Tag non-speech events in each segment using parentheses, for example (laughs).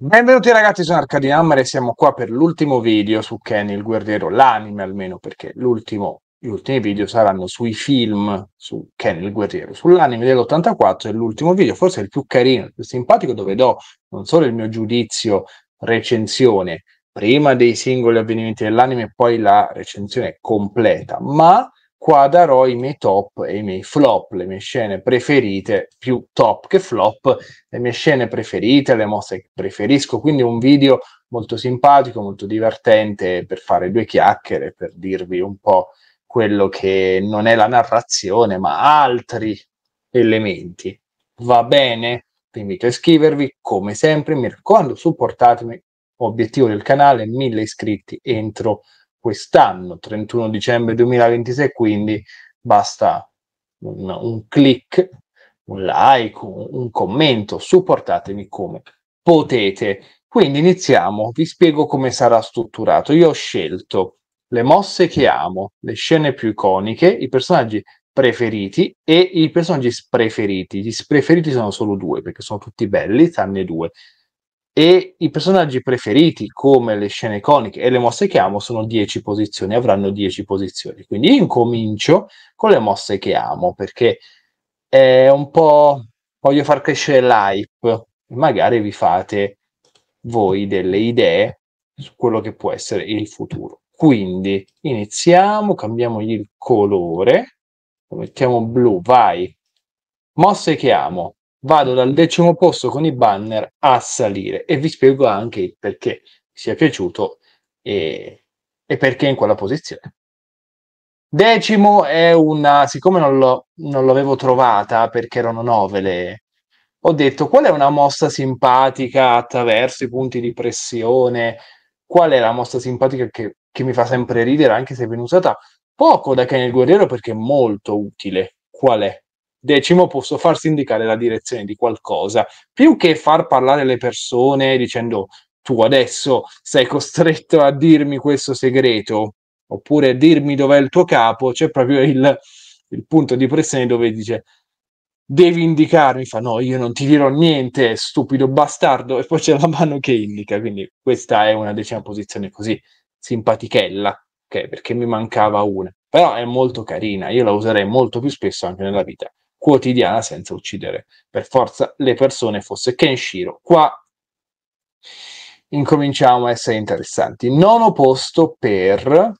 Benvenuti ragazzi, sono Arcadi Hammer e siamo qua per l'ultimo video su Kenny il guerriero, l'anime almeno, perché l'ultimo, gli ultimi video saranno sui film su Kenny il guerriero, sull'anime dell'84 è l'ultimo video, forse il più carino, il più simpatico, dove do non solo il mio giudizio, recensione, prima dei singoli avvenimenti dell'anime e poi la recensione completa, ma qua darò i miei top e i miei flop, le mie scene preferite, più top che flop, le mie scene preferite, le mosse che preferisco, quindi un video molto simpatico, molto divertente per fare due chiacchiere, per dirvi un po' quello che non è la narrazione, ma altri elementi. Va bene? Vi invito a iscrivervi, come sempre, mi raccomando, supportatemi, obiettivo del canale, 1000 iscritti entro quest'anno, 31 dicembre 2026, quindi basta un, un click, un like, un, un commento, supportatemi come potete. Quindi iniziamo, vi spiego come sarà strutturato. Io ho scelto le mosse che amo, le scene più iconiche, i personaggi preferiti e i personaggi spreferiti. Gli spreferiti sono solo due perché sono tutti belli, tranne due e i personaggi preferiti, come le scene iconiche e le mosse che amo, sono 10 posizioni, avranno 10 posizioni. Quindi incomincio con le mosse che amo, perché è un po'... voglio far crescere l'hype, magari vi fate voi delle idee su quello che può essere il futuro. Quindi iniziamo, cambiamo il colore, lo mettiamo blu, vai. Mosse che amo, vado dal decimo posto con i banner a salire e vi spiego anche il perché sia piaciuto e, e perché in quella posizione. Decimo è una, siccome non, l'ho, non l'avevo trovata perché erano nove le, ho detto qual è una mossa simpatica attraverso i punti di pressione, qual è la mossa simpatica che, che mi fa sempre ridere anche se viene usata poco da Kenny il Guerriero perché è molto utile, qual è? decimo posso farsi indicare la direzione di qualcosa, più che far parlare le persone dicendo tu adesso sei costretto a dirmi questo segreto, oppure dirmi dov'è il tuo capo, c'è proprio il, il punto di pressione dove dice devi indicarmi, fa no, io non ti dirò niente, stupido bastardo, e poi c'è la mano che indica, quindi questa è una decima posizione così simpatichella, okay, perché mi mancava una, però è molto carina, io la userei molto più spesso anche nella vita quotidiana senza uccidere per forza le persone fosse Kenshiro. Qua incominciamo a essere interessanti. Nono posto per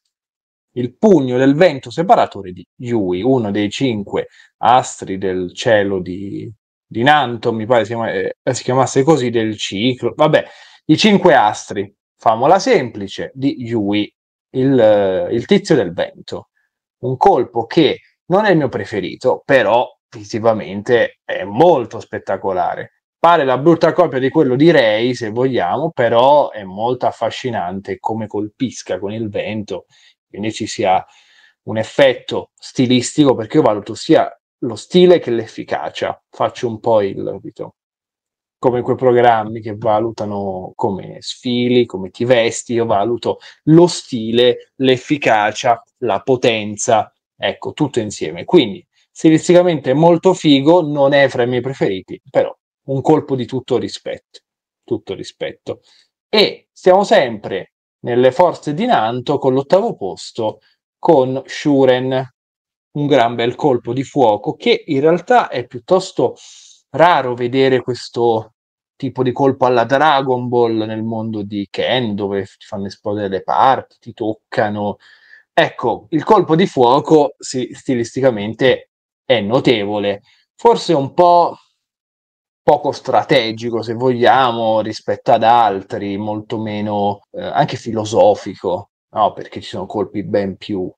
il pugno del vento separatore di Yui, uno dei cinque astri del cielo di, di Nanto, mi pare si, chiama, eh, si chiamasse così, del ciclo. Vabbè, i cinque astri, famola semplice, di Yui, il, eh, il tizio del vento. Un colpo che non è il mio preferito, però visivamente è molto spettacolare. Pare la brutta copia di quello di Ray, se vogliamo, però è molto affascinante come colpisca con il vento, quindi ci sia un effetto stilistico perché io valuto sia lo stile che l'efficacia. Faccio un po' il capito? come quei programmi che valutano come sfili, come ti vesti, io valuto lo stile, l'efficacia, la potenza, ecco, tutto insieme. Quindi stilisticamente molto figo, non è fra i miei preferiti, però un colpo di tutto rispetto, tutto rispetto. E siamo sempre nelle forze di Nanto con l'ottavo posto con Shuren, un gran bel colpo di fuoco che in realtà è piuttosto raro vedere questo tipo di colpo alla Dragon Ball nel mondo di Ken dove ti fanno esplodere le parti, ti toccano. Ecco, il colpo di fuoco si, stilisticamente è notevole, forse un po' poco strategico, se vogliamo, rispetto ad altri, molto meno eh, anche filosofico, no? perché ci sono colpi ben più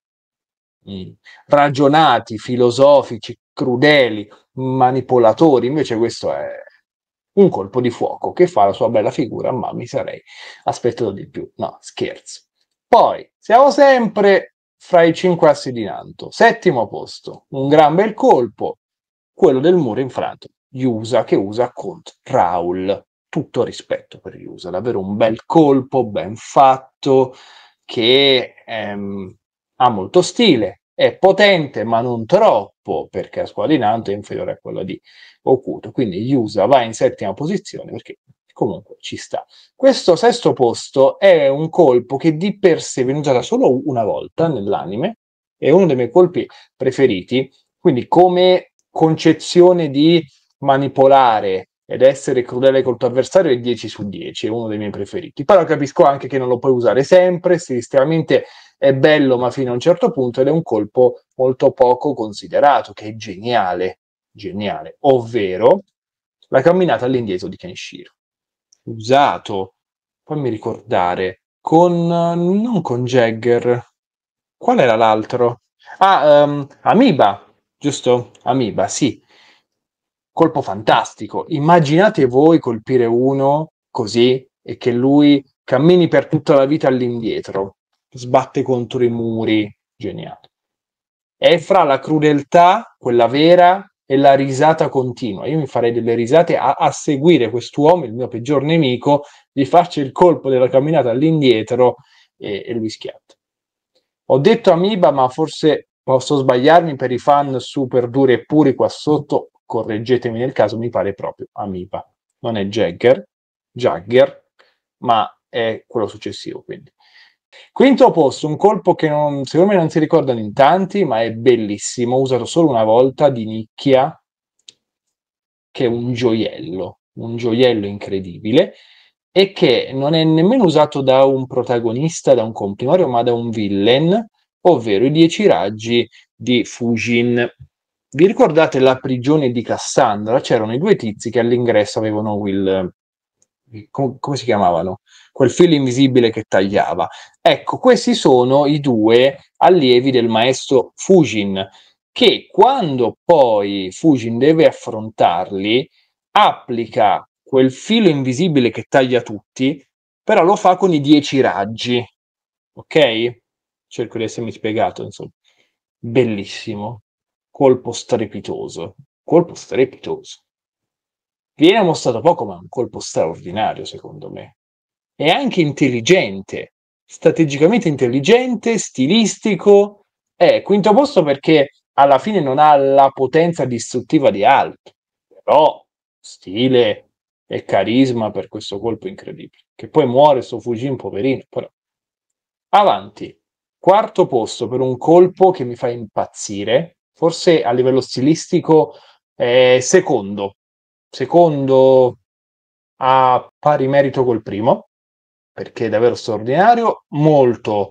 mm. ragionati, filosofici, crudeli, manipolatori, invece questo è un colpo di fuoco che fa la sua bella figura, ma mi sarei aspettato di più. No, scherzo. Poi siamo sempre fra i cinque assi di Nanto. Settimo posto, un gran bel colpo, quello del muro infranto, gli USA che usa contro Raul. Tutto rispetto per gli USA, davvero un bel colpo, ben fatto, che ehm, ha molto stile, è potente ma non troppo, perché la squadra di Nanto è inferiore a quella di Okuto. Quindi gli USA va in settima posizione perché comunque ci sta. Questo sesto posto è un colpo che di per sé viene usato solo una volta nell'anime, è uno dei miei colpi preferiti, quindi come concezione di manipolare ed essere crudele col tuo avversario è 10 su 10, è uno dei miei preferiti. Però capisco anche che non lo puoi usare sempre, stilisticamente è bello ma fino a un certo punto ed è un colpo molto poco considerato, che è geniale, geniale, ovvero la camminata all'indietro di Kenshiro usato, fammi ricordare, con, non con Jagger, qual era l'altro? Ah, um, ehm, Amiba, giusto? Amiba, sì. Colpo fantastico. Immaginate voi colpire uno così e che lui cammini per tutta la vita all'indietro, sbatte contro i muri, geniale. È fra la crudeltà, quella vera, e la risata continua. Io mi farei delle risate a, a seguire quest'uomo, il mio peggior nemico, gli faccio il colpo della camminata all'indietro e, e lui schiatta. Ho detto Amiba, ma forse posso sbagliarmi per i fan super duri e puri qua sotto, correggetemi nel caso, mi pare proprio Amiba. Non è Jagger, Jagger, ma è quello successivo, quindi. Quinto posto, un colpo che non, secondo me non si ricordano in tanti, ma è bellissimo, usato solo una volta di nicchia, che è un gioiello, un gioiello incredibile, e che non è nemmeno usato da un protagonista, da un comprimario, ma da un villain, ovvero i dieci raggi di Fujin. Vi ricordate la prigione di Cassandra? C'erano i due tizi che all'ingresso avevano il... Com- come si chiamavano? quel filo invisibile che tagliava. Ecco, questi sono i due allievi del maestro Fujin, che quando poi Fujin deve affrontarli, applica quel filo invisibile che taglia tutti, però lo fa con i dieci raggi. Ok? Cerco di essermi spiegato, insomma. Bellissimo. Colpo strepitoso. Colpo strepitoso. Viene mostrato poco, ma è un colpo straordinario, secondo me è anche intelligente, strategicamente intelligente, stilistico. È quinto posto perché alla fine non ha la potenza distruttiva di altri, però stile e carisma per questo colpo incredibile. Che poi muore sto Fujin, poverino, però. Avanti. Quarto posto per un colpo che mi fa impazzire, forse a livello stilistico eh, secondo, secondo a pari merito col primo, perché è davvero straordinario, molto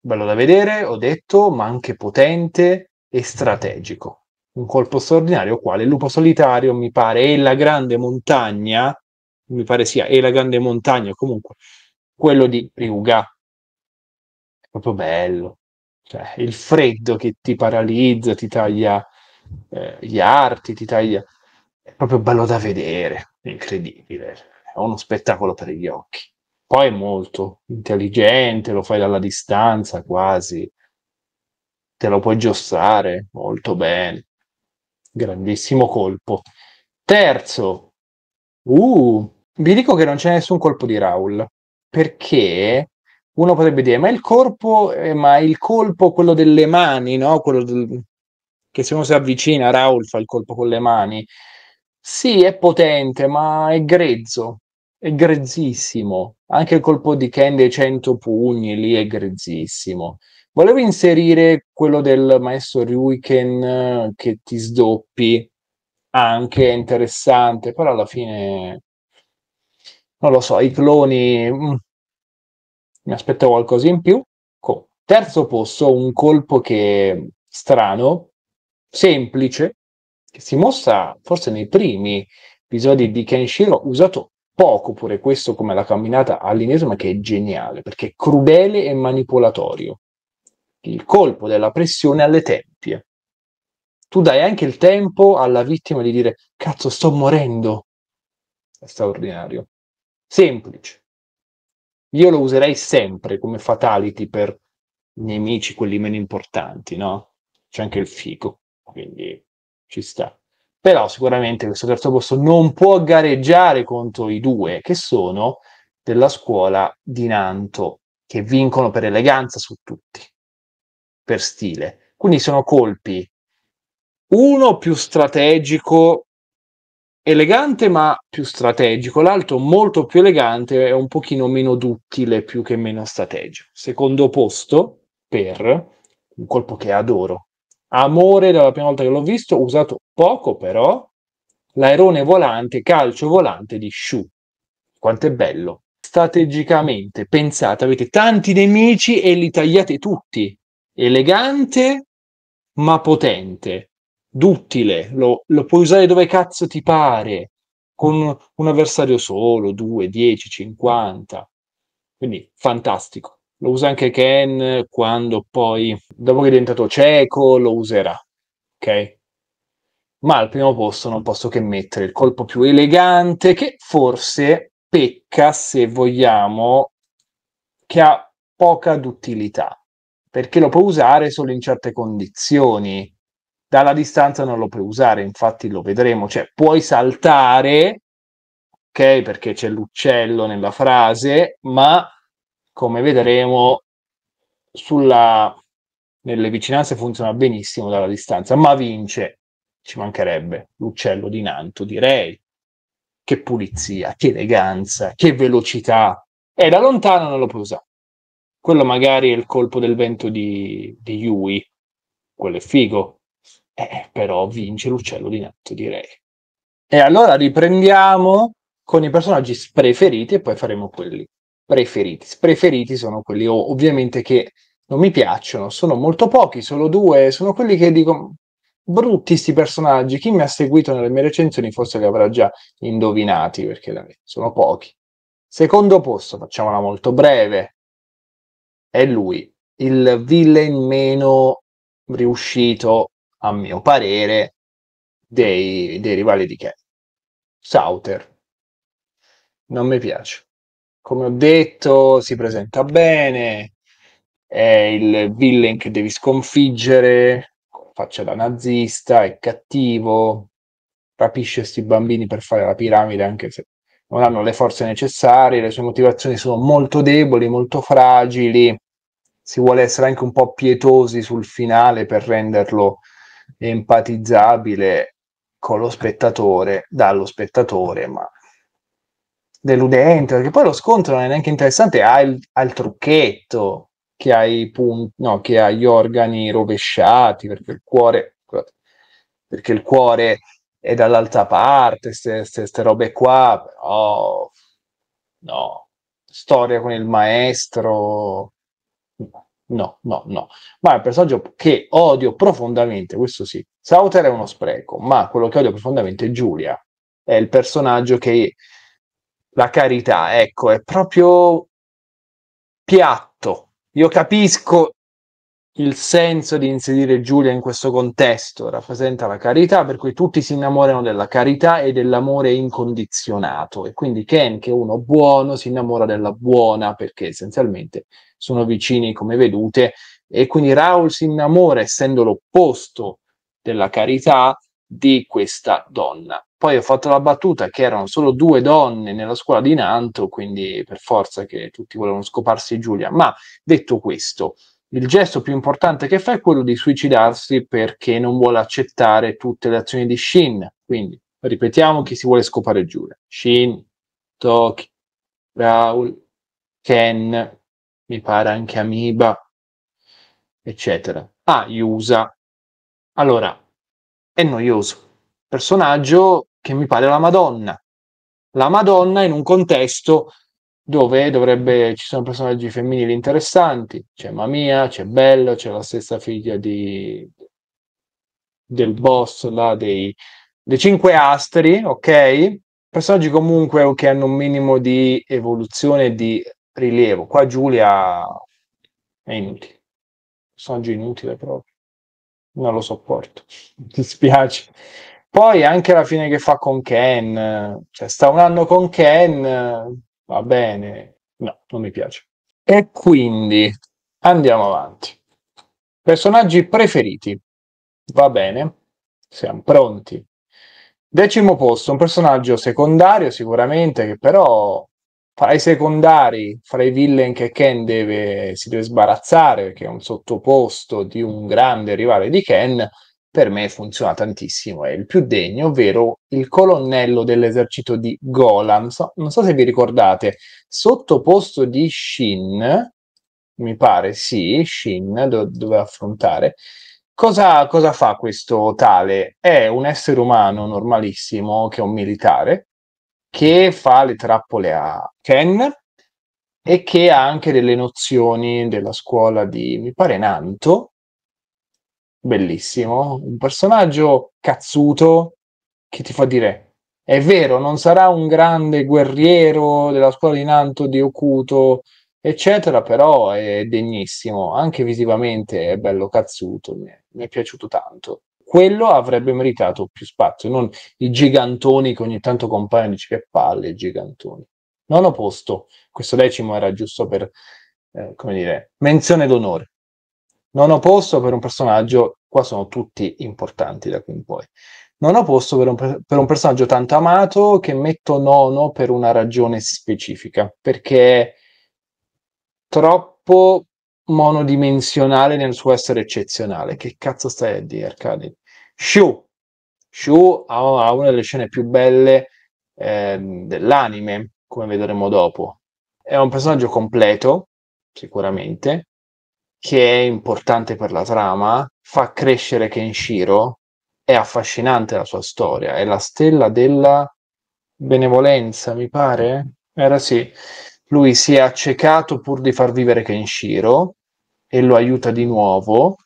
bello da vedere, ho detto, ma anche potente e strategico. Un colpo straordinario quale il Lupo Solitario mi pare e la grande montagna, mi pare sia e la grande montagna comunque, quello di Ryuga. È proprio bello. Cioè, il freddo che ti paralizza, ti taglia eh, gli arti, ti taglia... È proprio bello da vedere, è incredibile. È uno spettacolo per gli occhi poi è molto intelligente, lo fai dalla distanza quasi, te lo puoi giostrare molto bene. Grandissimo colpo. Terzo, uh, vi dico che non c'è nessun colpo di Raul, perché uno potrebbe dire, ma il corpo, eh, ma il colpo, quello delle mani, no? Quello del... che se uno si avvicina, Raul fa il colpo con le mani. Sì, è potente, ma è grezzo, è grezzissimo. Anche il colpo di Ken dei 100 pugni lì è grezzissimo. Volevo inserire quello del maestro Ryuken eh, che ti sdoppi, anche è interessante, però alla fine non lo so, i cloni mm, mi aspetto qualcosa in più. Con. Terzo posto, un colpo che è strano, semplice, che si mostra forse nei primi episodi di Kenshiro usato poco pure questo come la camminata all'inesima che è geniale, perché è crudele e manipolatorio. Il colpo della pressione alle tempie. Tu dai anche il tempo alla vittima di dire cazzo sto morendo. È straordinario. Semplice. Io lo userei sempre come fatality per nemici, quelli meno importanti, no? C'è anche il fico, quindi ci sta però sicuramente questo terzo posto non può gareggiare contro i due che sono della scuola di Nanto, che vincono per eleganza su tutti, per stile. Quindi sono colpi, uno più strategico, elegante ma più strategico, l'altro molto più elegante e un pochino meno duttile più che meno strategico. Secondo posto per un colpo che adoro, Amore dalla prima volta che l'ho visto, usato poco però, l'aerone volante, calcio volante di Shu. Quanto è bello. Strategicamente, pensate, avete tanti nemici e li tagliate tutti. Elegante, ma potente. Duttile, lo, lo puoi usare dove cazzo ti pare. Con un avversario solo, 2, 10, 50. Quindi fantastico. Lo usa anche Ken quando poi, dopo che è diventato cieco, lo userà. Ok? Ma al primo posto non posso che mettere il colpo più elegante che forse pecca, se vogliamo, che ha poca d'utilità, perché lo può usare solo in certe condizioni. Dalla distanza non lo puoi usare, infatti lo vedremo, cioè puoi saltare, ok, perché c'è l'uccello nella frase, ma come vedremo, sulla, nelle vicinanze funziona benissimo dalla distanza, ma vince, ci mancherebbe, l'uccello di Nanto, direi. Che pulizia, che eleganza, che velocità. E da lontano non lo puoi usare. Quello magari è il colpo del vento di, di Yui, quello è figo. Eh, però vince l'uccello di Nanto, direi. E allora riprendiamo con i personaggi preferiti e poi faremo quelli preferiti. Preferiti sono quelli ovviamente che non mi piacciono, sono molto pochi, solo due, sono quelli che dico brutti sti personaggi, chi mi ha seguito nelle mie recensioni forse li avrà già indovinati perché dai, sono pochi. Secondo posto, facciamola molto breve, è lui, il villain meno riuscito, a mio parere, dei, dei rivali di Ken. Sauter. Non mi piace come ho detto, si presenta bene, è il villain che devi sconfiggere, faccia da nazista, è cattivo, rapisce questi bambini per fare la piramide anche se non hanno le forze necessarie, le sue motivazioni sono molto deboli, molto fragili, si vuole essere anche un po' pietosi sul finale per renderlo empatizzabile con lo spettatore, dallo spettatore, ma deludente, perché poi lo scontro non è neanche interessante, ha il, ha il trucchetto che ha, i pun- no, che ha gli organi rovesciati, perché il cuore, perché il cuore è dall'altra parte, queste robe qua, però no, storia con il maestro, no, no, no. Ma è un personaggio che odio profondamente, questo sì. Sauter è uno spreco, ma quello che odio profondamente è Giulia. È il personaggio che la carità, ecco, è proprio piatto. Io capisco il senso di inserire Giulia in questo contesto, rappresenta la carità, per cui tutti si innamorano della carità e dell'amore incondizionato. E quindi Ken, che è uno buono, si innamora della buona, perché essenzialmente sono vicini come vedute, e quindi Raul si innamora, essendo l'opposto della carità, di questa donna. Poi ho fatto la battuta che erano solo due donne nella scuola di Nanto, quindi per forza che tutti volevano scoparsi Giulia. Ma detto questo, il gesto più importante che fa è quello di suicidarsi perché non vuole accettare tutte le azioni di Shin. Quindi ripetiamo chi si vuole scopare Giulia. Shin, Toki, Raul, Ken, mi pare anche Amiba, eccetera. Ah, Yusa. Allora, è noioso. Personaggio che mi pare la Madonna. La Madonna in un contesto dove dovrebbe, ci sono personaggi femminili interessanti, c'è Mamia, c'è Bello, c'è la stessa figlia di, del boss là, dei, dei cinque astri, ok? Personaggi comunque che hanno un minimo di evoluzione, e di rilievo. Qua Giulia è inutile, personaggio inutile proprio, non lo sopporto, (laughs) mi dispiace. Poi anche la fine che fa con Ken, cioè sta un anno con Ken, va bene, no, non mi piace. E quindi andiamo avanti. Personaggi preferiti, va bene, siamo pronti. Decimo posto, un personaggio secondario sicuramente, che però fra i secondari, fra i villain che Ken deve, si deve sbarazzare, perché è un sottoposto di un grande rivale di Ken, per me funziona tantissimo, è il più degno, ovvero il colonnello dell'esercito di Golan. So, non so se vi ricordate, sottoposto di Shin, mi pare sì, Shin do, doveva affrontare. Cosa, cosa fa questo tale? È un essere umano normalissimo, che è un militare, che fa le trappole a Ken e che ha anche delle nozioni della scuola di, mi pare, Nanto, bellissimo, un personaggio cazzuto che ti fa dire è vero, non sarà un grande guerriero della scuola di Nanto di Okuto, eccetera, però è degnissimo, anche visivamente è bello cazzuto, mi è, mi è piaciuto tanto. Quello avrebbe meritato più spazio, non i gigantoni che ogni tanto compaiono dice che palle, gigantoni. Nono posto, questo decimo era giusto per, eh, come dire, menzione d'onore. Non ho posto per un personaggio, qua sono tutti importanti da qui in poi. Non ho posto per un, per un personaggio tanto amato che metto nono per una ragione specifica, perché è troppo monodimensionale nel suo essere eccezionale. Che cazzo stai a dire, Arcadi? Shu. Shu ha una delle scene più belle eh, dell'anime, come vedremo dopo. È un personaggio completo, sicuramente, che è importante per la trama, fa crescere Kenshiro, è affascinante la sua storia, è la stella della benevolenza, mi pare. Era sì, lui si è accecato pur di far vivere Kenshiro e lo aiuta di nuovo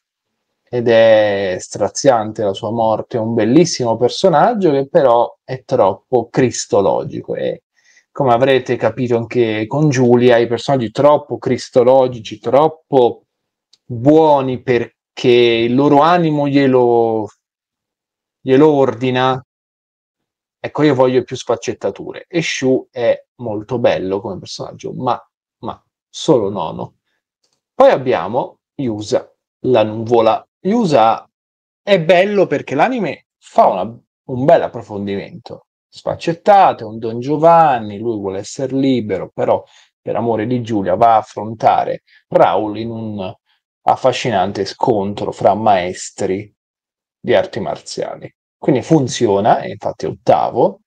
ed è straziante la sua morte, è un bellissimo personaggio che però è troppo cristologico e come avrete capito anche con Giulia, i personaggi troppo cristologici, troppo buoni perché il loro animo glielo, glielo ordina, ecco io voglio più sfaccettature. E Shu è molto bello come personaggio, ma, ma solo nono. Poi abbiamo Yusa, la nuvola. Yusa è bello perché l'anime fa una, un bel approfondimento. Sfaccettate, un Don Giovanni, lui vuole essere libero, però per amore di Giulia va a affrontare Raul in un affascinante scontro fra maestri di arti marziali. Quindi funziona, è infatti ottavo,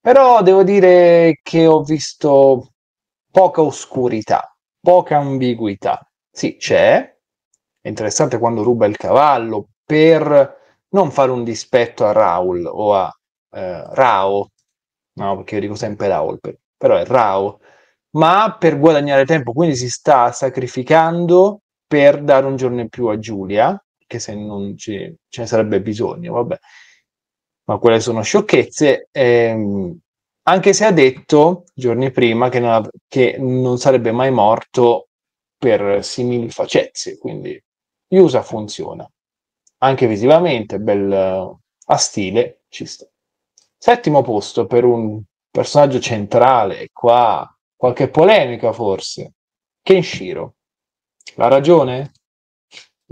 però devo dire che ho visto poca oscurità, poca ambiguità. Sì, c'è, è interessante quando ruba il cavallo per non fare un dispetto a Raul o a eh, Rao, no, perché io dico sempre Raul, però è Rao, ma per guadagnare tempo, quindi si sta sacrificando per dare un giorno in più a Giulia, che se non ci, ce ne sarebbe bisogno, vabbè, ma quelle sono sciocchezze. Ehm, anche se ha detto giorni prima che non, che non sarebbe mai morto per simili facezie, quindi usa funziona anche visivamente, bel a stile, ci sta. Settimo posto per un personaggio centrale, qua qualche polemica forse, Kenshiro. La ragione?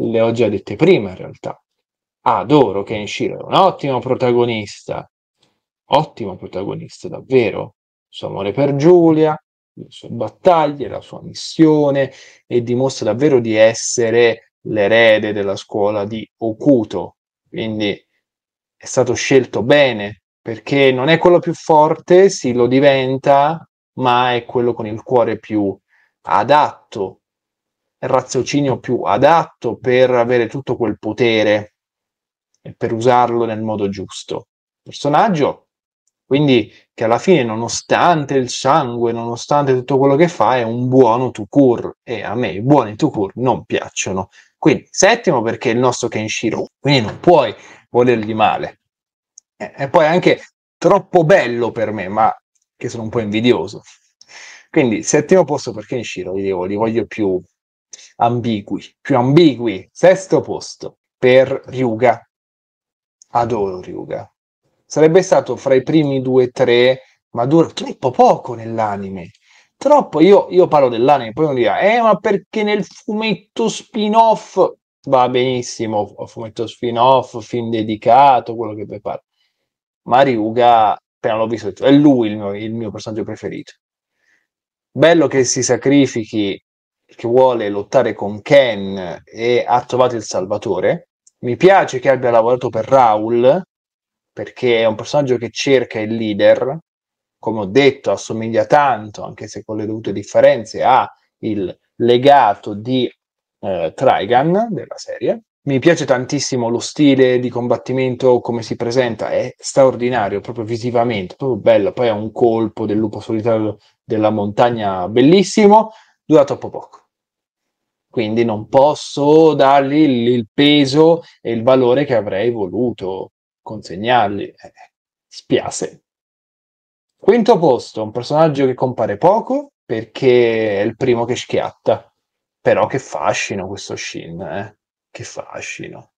Le ho già dette prima in realtà. Adoro Kenshiro, è un ottimo protagonista, ottimo protagonista davvero. Il suo amore per Giulia, le sue battaglie, la sua missione e dimostra davvero di essere l'erede della scuola di Okuto. Quindi è stato scelto bene perché non è quello più forte, sì lo diventa, ma è quello con il cuore più adatto raziocinio più adatto per avere tutto quel potere e per usarlo nel modo giusto. Personaggio, quindi, che alla fine, nonostante il sangue, nonostante tutto quello che fa, è un buono Tukur e a me i buoni Tukur non piacciono. Quindi, settimo perché è il nostro Kenshiro, quindi non puoi volergli male. E poi anche troppo bello per me, ma che sono un po' invidioso. Quindi, settimo posto per Kenshiro, li voglio più ambigui, più ambigui, sesto posto per Ryuga. Adoro Ryuga. Sarebbe stato fra i primi due tre, ma dura troppo poco nell'anime. Troppo, io, io parlo dell'anime, poi uno dirà, eh ma perché nel fumetto spin-off va benissimo, fumetto spin-off, film dedicato, quello che puoi fare. Ma Ryuga, appena l'ho visto, è lui il mio, il mio personaggio preferito bello che si sacrifichi che vuole lottare con Ken e ha trovato il Salvatore. Mi piace che abbia lavorato per Raul, perché è un personaggio che cerca il leader, come ho detto, assomiglia tanto, anche se con le dovute differenze, a il legato di eh, Trigan della serie. Mi piace tantissimo lo stile di combattimento, come si presenta, è straordinario, proprio visivamente, proprio bello. Poi ha un colpo del lupo solitario della montagna, bellissimo dura troppo poco. Quindi non posso dargli il, il peso e il valore che avrei voluto consegnargli. Eh, eh, spiace. Quinto posto, un personaggio che compare poco perché è il primo che schiatta. Però che fascino questo Shin, eh? Che fascino.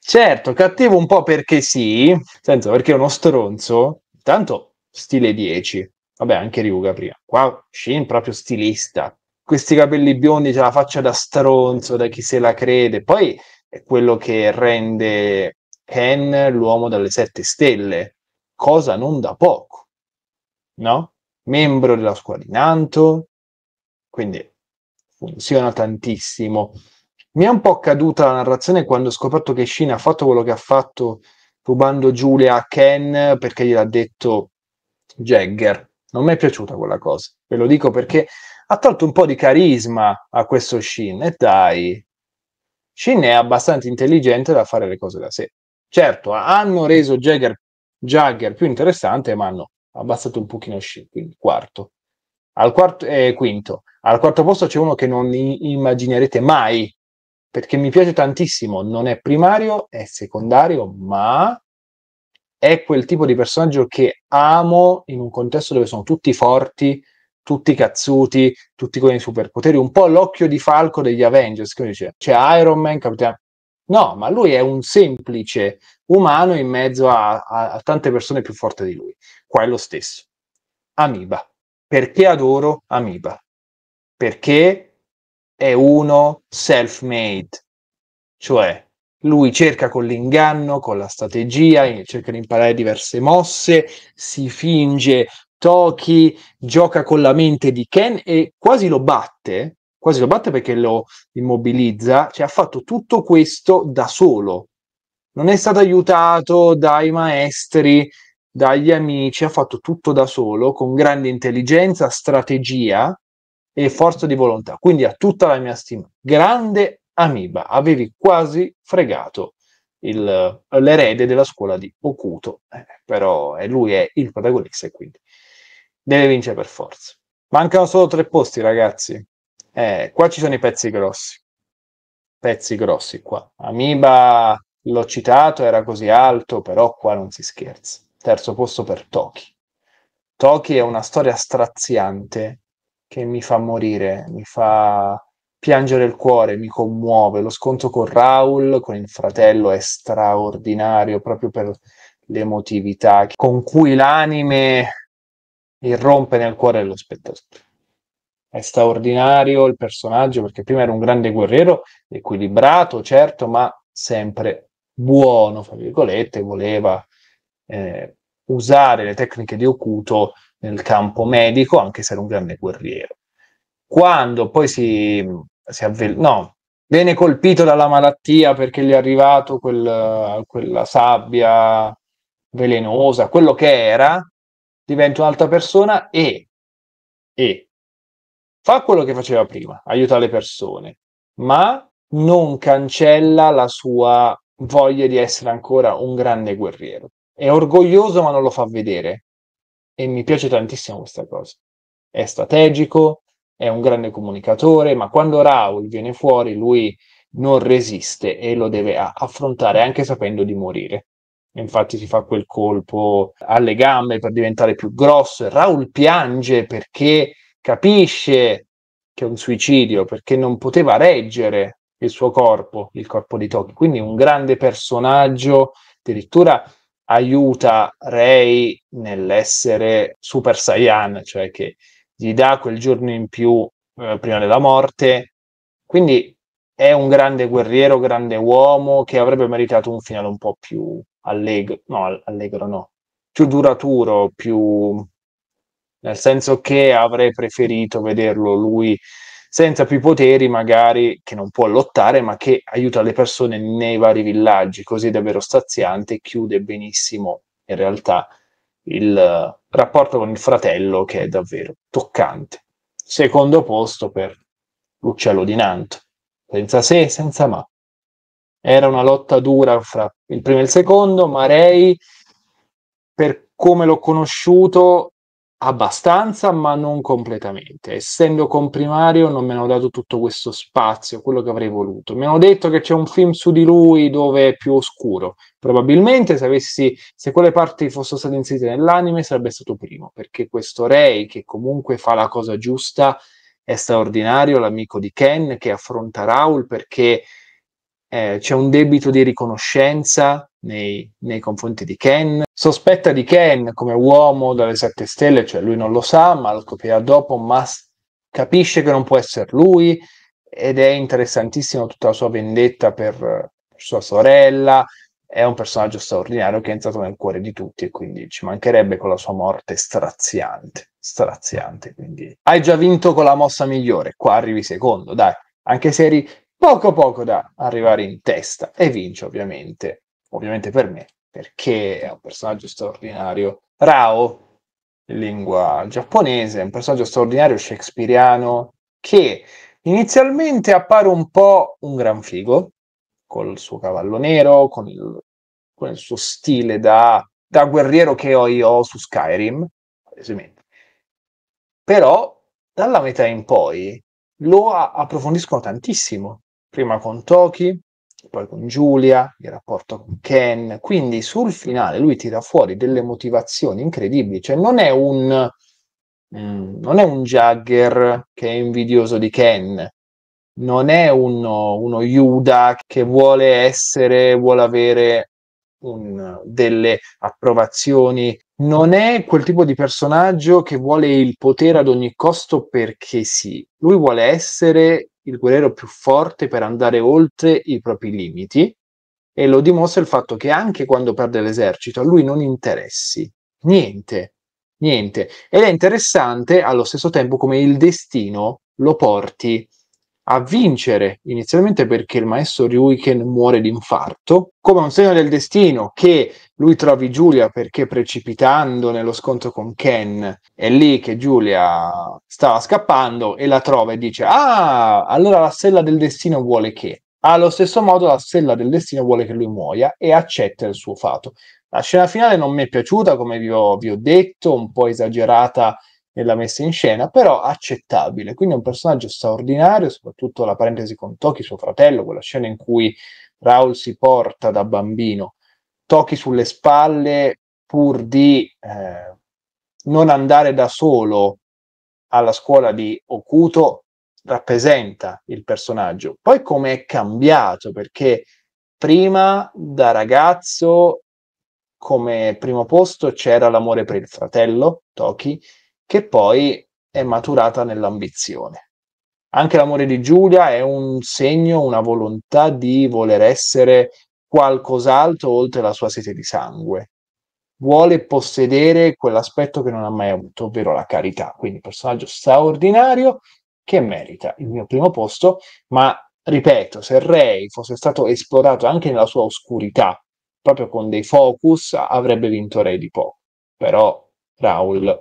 Certo, cattivo un po' perché sì, senza perché è uno stronzo, tanto stile 10. Vabbè, anche Ryuga prima. Qua Shin proprio stilista, questi capelli biondi, c'è la faccia da stronzo, da chi se la crede. Poi è quello che rende Ken l'uomo dalle sette stelle, cosa non da poco, no? Membro della squadra in Anto, quindi funziona tantissimo. Mi è un po' caduta la narrazione quando ho scoperto che Shin ha fatto quello che ha fatto rubando Giulia a Ken perché gliel'ha detto Jagger. Non mi è piaciuta quella cosa, ve lo dico perché ha tolto un po' di carisma a questo Shin e dai, Shin è abbastanza intelligente da fare le cose da sé. Certo, hanno reso Jagger, Jagger più interessante, ma hanno abbassato un pochino Shin, quindi quarto. Al quarto, eh, quinto. Al quarto posto c'è uno che non immaginerete mai, perché mi piace tantissimo, non è primario, è secondario, ma è quel tipo di personaggio che amo in un contesto dove sono tutti forti, tutti cazzuti, tutti con i superpoteri, un po' l'occhio di falco degli Avengers, come dice, c'è Iron Man, Capitano... No, ma lui è un semplice umano in mezzo a, a, a tante persone più forti di lui. Qua è lo stesso. Amiba. Perché adoro Amiba? Perché è uno self-made, cioè lui cerca con l'inganno, con la strategia, cerca di imparare diverse mosse, si finge Toki gioca con la mente di Ken e quasi lo batte, quasi lo batte perché lo immobilizza, cioè ha fatto tutto questo da solo. Non è stato aiutato dai maestri, dagli amici, ha fatto tutto da solo con grande intelligenza, strategia e forza di volontà. Quindi ha tutta la mia stima. Grande Amiba, avevi quasi fregato il, l'erede della scuola di Okuto, eh, però eh, lui è il protagonista e quindi deve vincere per forza. Mancano solo tre posti, ragazzi. Eh, qua ci sono i pezzi grossi. Pezzi grossi qua. Amiba l'ho citato, era così alto, però qua non si scherza. Terzo posto per Toki. Toki è una storia straziante che mi fa morire, mi fa piangere il cuore, mi commuove. Lo scontro con Raul, con il fratello, è straordinario proprio per l'emotività con cui l'anime irrompe nel cuore dello spettatore. È straordinario il personaggio perché prima era un grande guerriero, equilibrato, certo, ma sempre buono, fra virgolette, voleva eh, usare le tecniche di Okuto nel campo medico, anche se era un grande guerriero. Quando poi si, si avvel- no, viene colpito dalla malattia perché gli è arrivato quel, quella sabbia velenosa, quello che era, diventa un'altra persona e, e fa quello che faceva prima, aiuta le persone, ma non cancella la sua voglia di essere ancora un grande guerriero. È orgoglioso ma non lo fa vedere e mi piace tantissimo questa cosa. È strategico, è un grande comunicatore, ma quando Raul viene fuori lui non resiste e lo deve affrontare anche sapendo di morire infatti si fa quel colpo alle gambe per diventare più grosso. Raul piange perché capisce che è un suicidio, perché non poteva reggere il suo corpo, il corpo di Toki. Quindi un grande personaggio, addirittura aiuta Rei nell'essere Super Saiyan, cioè che gli dà quel giorno in più eh, prima della morte. Quindi è un grande guerriero, grande uomo che avrebbe meritato un finale un po' più allegro, no, allegro no, più duraturo, più nel senso che avrei preferito vederlo lui senza più poteri, magari che non può lottare, ma che aiuta le persone nei vari villaggi, così è davvero staziante, chiude benissimo in realtà il rapporto con il fratello che è davvero toccante. Secondo posto per l'uccello di Nantes, senza se, senza ma. Era una lotta dura fra il primo e il secondo, ma Marei per come l'ho conosciuto abbastanza, ma non completamente. Essendo comprimario non mi hanno dato tutto questo spazio, quello che avrei voluto. Mi hanno detto che c'è un film su di lui dove è più oscuro. Probabilmente se, avessi, se quelle parti fossero state inserite nell'anime sarebbe stato primo, perché questo Rei, che comunque fa la cosa giusta, è straordinario, l'amico di Ken che affronta Raul perché eh, c'è un debito di riconoscenza nei, nei, confronti di Ken, sospetta di Ken come uomo dalle sette stelle, cioè lui non lo sa, ma lo scoprirà dopo, ma capisce che non può essere lui ed è interessantissimo tutta la sua vendetta per, per sua sorella, è un personaggio straordinario che è entrato nel cuore di tutti e quindi ci mancherebbe con la sua morte straziante, straziante, quindi hai già vinto con la mossa migliore, qua arrivi secondo, dai, anche se eri poco poco da arrivare in testa e vince ovviamente, ovviamente per me, perché è un personaggio straordinario. Rao, in lingua giapponese, è un personaggio straordinario shakespeariano che inizialmente appare un po' un gran figo, col suo cavallo nero, con il, con il suo stile da, da, guerriero che ho io su Skyrim, palesemente. Però dalla metà in poi lo approfondiscono tantissimo prima con Toki, poi con Giulia, il rapporto con Ken. Quindi sul finale lui tira fuori delle motivazioni incredibili, cioè non è un, mm, non è un Jagger che è invidioso di Ken, non è uno, uno Yuda che vuole essere, vuole avere un, delle approvazioni, non è quel tipo di personaggio che vuole il potere ad ogni costo perché sì, lui vuole essere il guerriero più forte per andare oltre i propri limiti e lo dimostra il fatto che anche quando perde l'esercito a lui non interessi niente, niente. Ed è interessante allo stesso tempo come il destino lo porti a vincere, inizialmente perché il maestro Ryuiken muore di infarto, come un segno del destino che lui trovi Giulia perché precipitando nello scontro con Ken è lì che Giulia stava scappando e la trova e dice ah, allora la stella del destino vuole che. Allo stesso modo la stella del destino vuole che lui muoia e accetta il suo fato. La scena finale non mi è piaciuta, come vi ho, vi ho detto, un po' esagerata nella messa in scena, però accettabile. Quindi è un personaggio straordinario, soprattutto la parentesi con Toki, suo fratello, quella scena in cui Raul si porta da bambino Toki sulle spalle pur di eh, non andare da solo alla scuola di Okuto, rappresenta il personaggio. Poi come è cambiato, perché prima da ragazzo come primo posto c'era l'amore per il fratello Toki, che poi è maturata nell'ambizione. Anche l'amore di Giulia è un segno, una volontà di voler essere qualcos'altro oltre la sua sete di sangue. Vuole possedere quell'aspetto che non ha mai avuto, ovvero la carità. Quindi personaggio straordinario che merita il mio primo posto, ma ripeto, se Ray fosse stato esplorato anche nella sua oscurità, proprio con dei focus, avrebbe vinto Ray di poco. Però Raul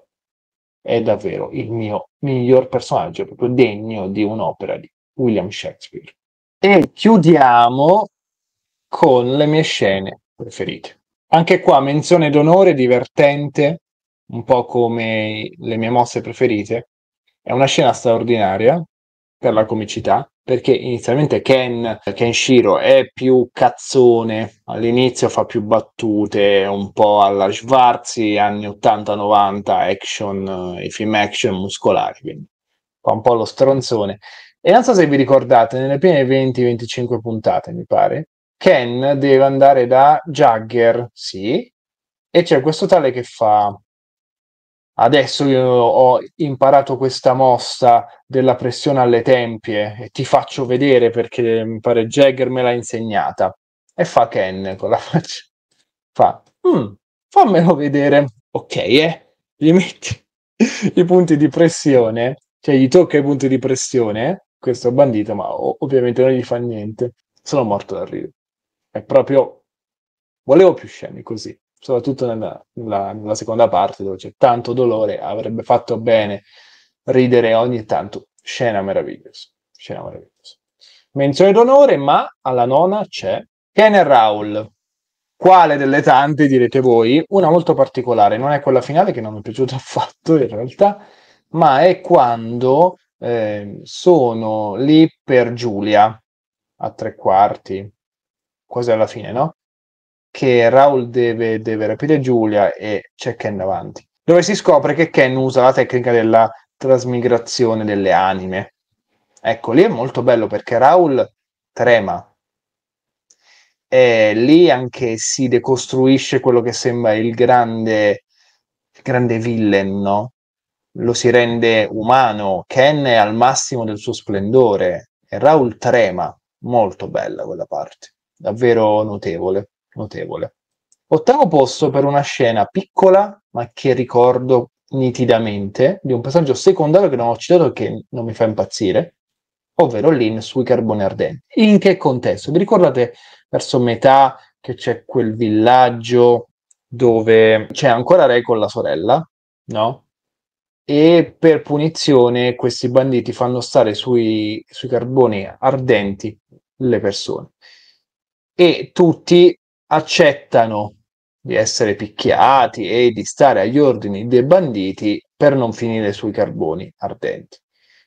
è davvero il mio miglior personaggio, proprio degno di un'opera di William Shakespeare. E chiudiamo con le mie scene preferite. Anche qua menzione d'onore divertente, un po' come le mie mosse preferite. È una scena straordinaria per la comicità, perché inizialmente Ken, Kenshiro è più cazzone, all'inizio fa più battute, un po' alla Schwarzi, anni 80-90, action, eh, i film action muscolari, quindi fa un po' lo stronzone. E non so se vi ricordate, nelle prime 20-25 puntate, mi pare, Ken deve andare da Jagger, sì, e c'è questo tale che fa adesso io ho imparato questa mossa della pressione alle tempie e ti faccio vedere perché mi pare Jagger me l'ha insegnata. E fa Ken con la faccia. Fa, mm, fammelo vedere. Ok, eh, gli metti i punti di pressione, cioè gli tocca i punti di pressione, questo bandito, ma ovviamente non gli fa niente. Sono morto dal ridere. È proprio... Volevo più scemi così soprattutto nella, nella, nella seconda parte dove c'è tanto dolore, avrebbe fatto bene ridere ogni tanto. Scena meravigliosa, scena meravigliosa. Menzione d'onore, ma alla nona c'è Ken Raul. Quale delle tante direte voi? Una molto particolare, non è quella finale che non mi è piaciuta (laughs) affatto in realtà, ma è quando eh, sono lì per Giulia a tre quarti, quasi alla fine, no? che Raul deve, deve rapire Giulia e c'è Ken davanti, dove si scopre che Ken usa la tecnica della trasmigrazione delle anime. Ecco, lì è molto bello perché Raul trema. E lì anche si decostruisce quello che sembra il grande, il grande villain, no? Lo si rende umano. Ken è al massimo del suo splendore e Raul trema. Molto bella quella parte, davvero notevole notevole. Ottavo posto per una scena piccola, ma che ricordo nitidamente, di un passaggio secondario che non ho citato e che non mi fa impazzire, ovvero l'in sui carboni ardenti. In che contesto? Vi ricordate verso metà che c'è quel villaggio dove c'è ancora Re con la sorella, no? E per punizione questi banditi fanno stare sui, sui carboni ardenti le persone. E tutti accettano di essere picchiati e di stare agli ordini dei banditi per non finire sui carboni ardenti.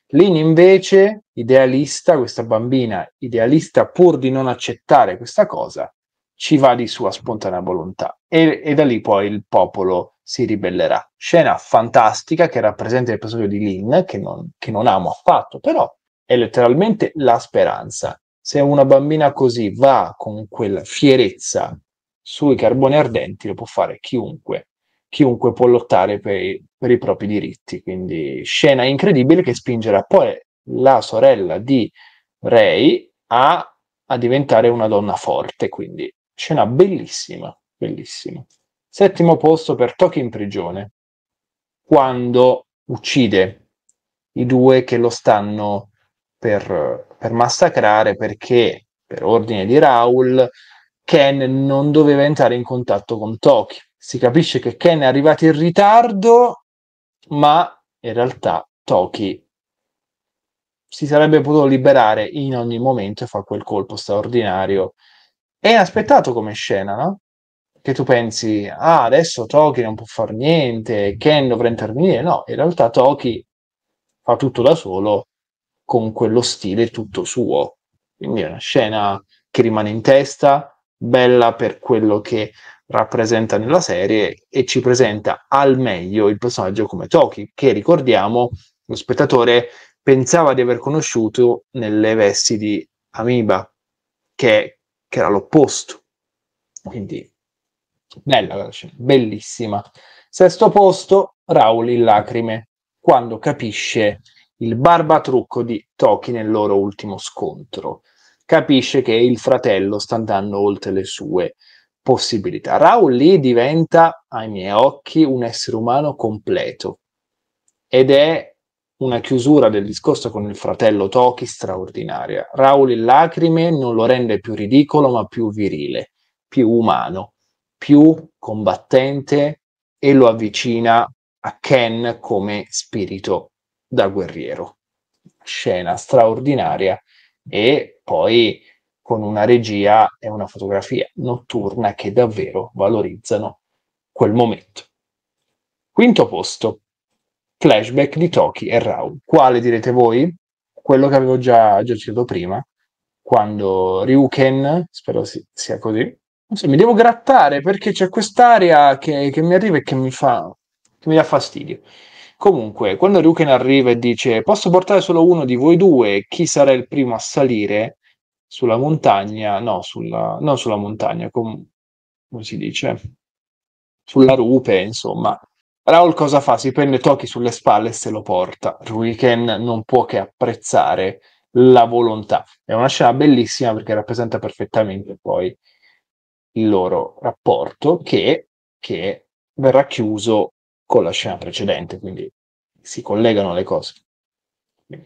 Lini invece, idealista, questa bambina idealista, pur di non accettare questa cosa, ci va di sua spontanea volontà e, e da lì poi il popolo si ribellerà. Scena fantastica che rappresenta il personaggio di Lin, che non, che non amo affatto, però è letteralmente la speranza se una bambina così va con quella fierezza sui carboni ardenti, lo può fare chiunque. Chiunque può lottare per i, per i propri diritti. Quindi scena incredibile che spingerà poi la sorella di Ray a, a diventare una donna forte. Quindi scena bellissima, bellissima. Settimo posto per Toki in prigione, quando uccide i due che lo stanno per per massacrare perché, per ordine di Raul, Ken non doveva entrare in contatto con Toki. Si capisce che Ken è arrivato in ritardo, ma in realtà Toki si sarebbe potuto liberare in ogni momento e fa quel colpo straordinario. È inaspettato come scena, no? Che tu pensi, ah, adesso Toki non può fare niente, Ken dovrà intervenire. No, in realtà Toki fa tutto da solo con quello stile tutto suo. Quindi è una scena che rimane in testa, bella per quello che rappresenta nella serie e ci presenta al meglio il personaggio come Toki, che ricordiamo lo spettatore pensava di aver conosciuto nelle vesti di Amiba, che, che era l'opposto. Quindi bella la scena, bellissima. Sesto posto, Raul in lacrime, quando capisce il barbatrucco di Toki nel loro ultimo scontro. Capisce che il fratello sta andando oltre le sue possibilità. Raul lì diventa, ai miei occhi, un essere umano completo ed è una chiusura del discorso con il fratello Toki straordinaria. Raul in lacrime non lo rende più ridicolo, ma più virile, più umano, più combattente e lo avvicina a Ken come spirito da guerriero. Scena straordinaria e poi con una regia e una fotografia notturna che davvero valorizzano quel momento. Quinto posto, flashback di Toki e Raul. Quale direte voi? Quello che avevo già, già citato prima, quando Ryuken, spero si, sia così, so, mi devo grattare perché c'è quest'aria che, che mi arriva e che mi, fa, che mi dà fastidio. Comunque, quando Ryuken arriva e dice posso portare solo uno di voi due, chi sarà il primo a salire sulla montagna? No, sulla, non sulla montagna, com- come si dice? Sulla rupe, insomma. Raul cosa fa? Si prende Toki sulle spalle e se lo porta. Ryuken non può che apprezzare la volontà. È una scena bellissima perché rappresenta perfettamente poi il loro rapporto che, che verrà chiuso con la scena precedente, quindi si collegano le cose.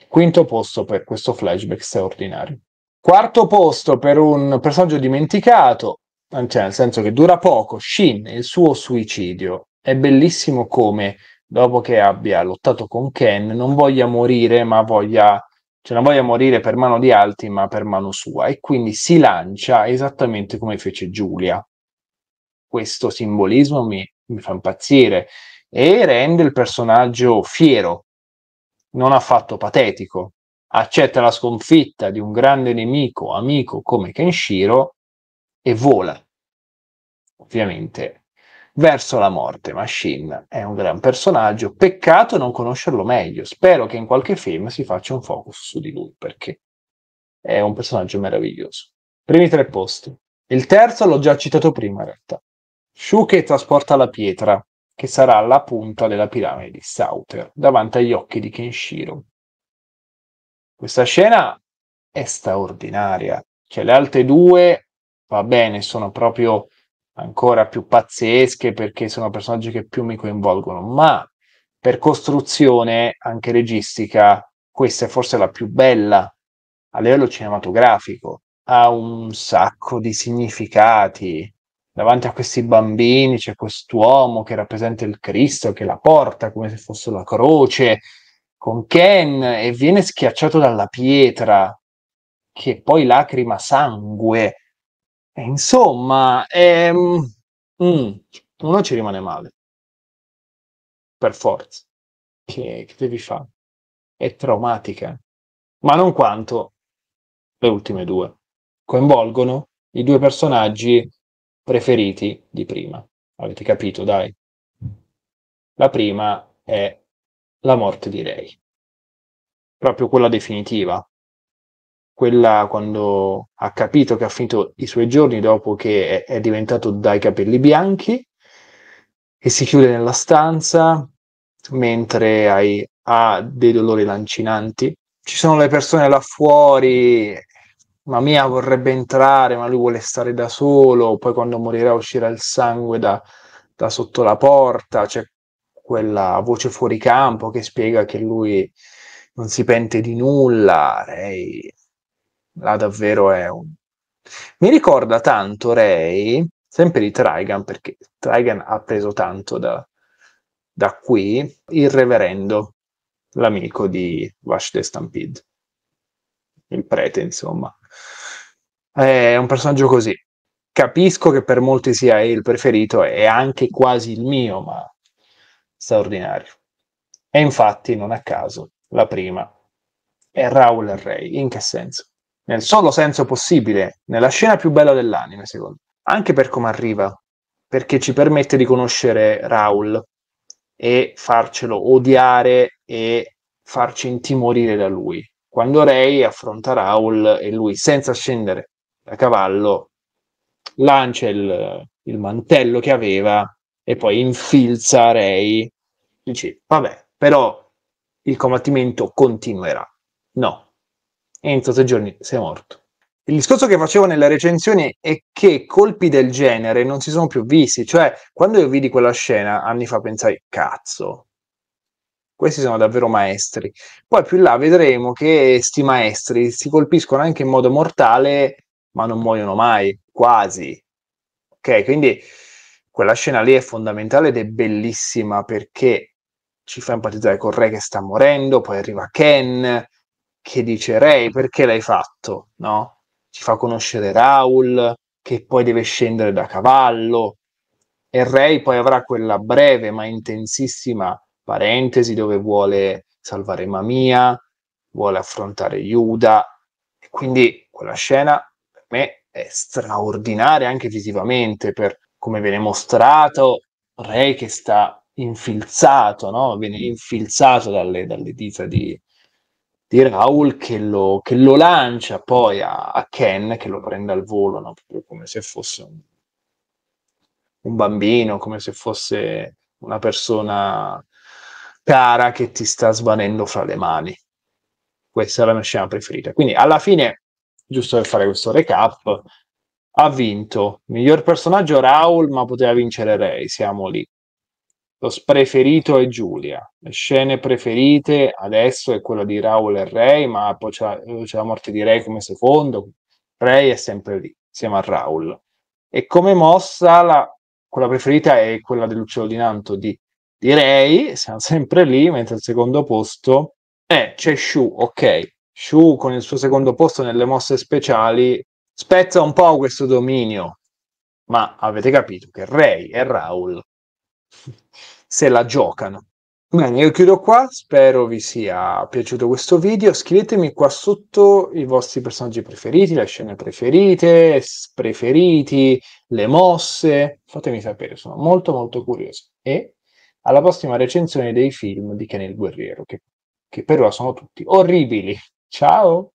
Quinto posto per questo flashback straordinario. Quarto posto per un personaggio dimenticato, cioè nel senso che dura poco, Shin il suo suicidio. È bellissimo come, dopo che abbia lottato con Ken, non voglia morire, ma voglia, cioè non voglia morire per mano di altri, ma per mano sua. E quindi si lancia esattamente come fece Giulia. Questo simbolismo mi, mi fa impazzire e rende il personaggio fiero, non affatto patetico. Accetta la sconfitta di un grande nemico, amico come Kenshiro e vola, ovviamente, verso la morte. Ma Shin è un gran personaggio, peccato non conoscerlo meglio. Spero che in qualche film si faccia un focus su di lui perché è un personaggio meraviglioso. Primi tre posti. Il terzo l'ho già citato prima in realtà. Shu che trasporta la pietra, che sarà la punta della piramide di Sauter, davanti agli occhi di Kenshiro. Questa scena è straordinaria, cioè le altre due, va bene, sono proprio ancora più pazzesche perché sono personaggi che più mi coinvolgono, ma per costruzione anche registica, questa è forse la più bella a livello cinematografico, ha un sacco di significati, davanti a questi bambini c'è quest'uomo che rappresenta il Cristo, che la porta come se fosse la croce, con Ken, e viene schiacciato dalla pietra, che poi lacrima sangue. E insomma, ehm, mm, uno ci rimane male, per forza. Che, che devi fare? È traumatica, ma non quanto le ultime due. Coinvolgono i due personaggi preferiti di prima. Avete capito, dai? La prima è la morte di Ray, proprio quella definitiva, quella quando ha capito che ha finito i suoi giorni dopo che è, diventato dai capelli bianchi e si chiude nella stanza mentre hai, ha dei dolori lancinanti. Ci sono le persone là fuori ma mia vorrebbe entrare, ma lui vuole stare da solo, poi quando morirà uscirà il sangue da, da sotto la porta, c'è quella voce fuori campo che spiega che lui non si pente di nulla, Ray là davvero è un... Mi ricorda tanto Ray, sempre di Trigan, perché Trigan ha preso tanto da, da qui, il reverendo, l'amico di Vash the Stampede, il prete insomma è un personaggio così. Capisco che per molti sia il preferito e anche quasi il mio, ma straordinario. E infatti, non a caso, la prima è Raul e Ray. In che senso? Nel solo senso possibile, nella scena più bella dell'anime, secondo me. Anche per come arriva, perché ci permette di conoscere Raul e farcelo odiare e farci intimorire da lui. Quando Ray affronta Raul e lui, senza scendere da cavallo, lancia il, il mantello che aveva e poi infilza Rei. Dice, vabbè, però il combattimento continuerà. No, entro tre giorni sei morto. Il discorso che facevo nelle recensioni è che colpi del genere non si sono più visti, cioè quando io vidi quella scena anni fa pensai cazzo, questi sono davvero maestri. Poi più là vedremo che questi maestri si colpiscono anche in modo mortale ma non muoiono mai, quasi. Ok, quindi quella scena lì è fondamentale ed è bellissima perché ci fa empatizzare con Ray che sta morendo, poi arriva Ken che dice Ray perché l'hai fatto, no? Ci fa conoscere Raul che poi deve scendere da cavallo e Ray poi avrà quella breve ma intensissima parentesi dove vuole salvare Mamia, vuole affrontare Yuda e quindi quella scena me è straordinaria anche visivamente per come viene mostrato Ray che sta infilzato, no? viene infilzato dalle, dalle dita di, di Raul che lo, che lo lancia poi a, a, Ken che lo prende al volo, no? proprio come se fosse un, un, bambino, come se fosse una persona cara che ti sta svanendo fra le mani. Questa è la mia scena preferita. Quindi alla fine giusto per fare questo recap, ha vinto miglior personaggio Raul, ma poteva vincere Ray, siamo lì. Lo spreferito è Giulia. Le scene preferite adesso è quella di Raul e Ray, ma poi c'è, c'è la morte di Ray come secondo. Ray è sempre lì, insieme a Raul. E come mossa, la, quella preferita è quella dell'uccello di Nanto di, di Ray, siamo (laughs) sempre lì, mentre il secondo posto è eh, c'è Shu, ok, Shu con il suo secondo posto nelle mosse speciali spezza un po' questo dominio, ma avete capito che Ray e Raul (laughs) se la giocano. Bene, io chiudo qua, spero vi sia piaciuto questo video, scrivetemi qua sotto i vostri personaggi preferiti, le scene preferite, preferiti, le mosse, fatemi sapere, sono molto molto curioso. E alla prossima recensione dei film di Kenny il Guerriero, che, che per ora sono tutti orribili. Ciao!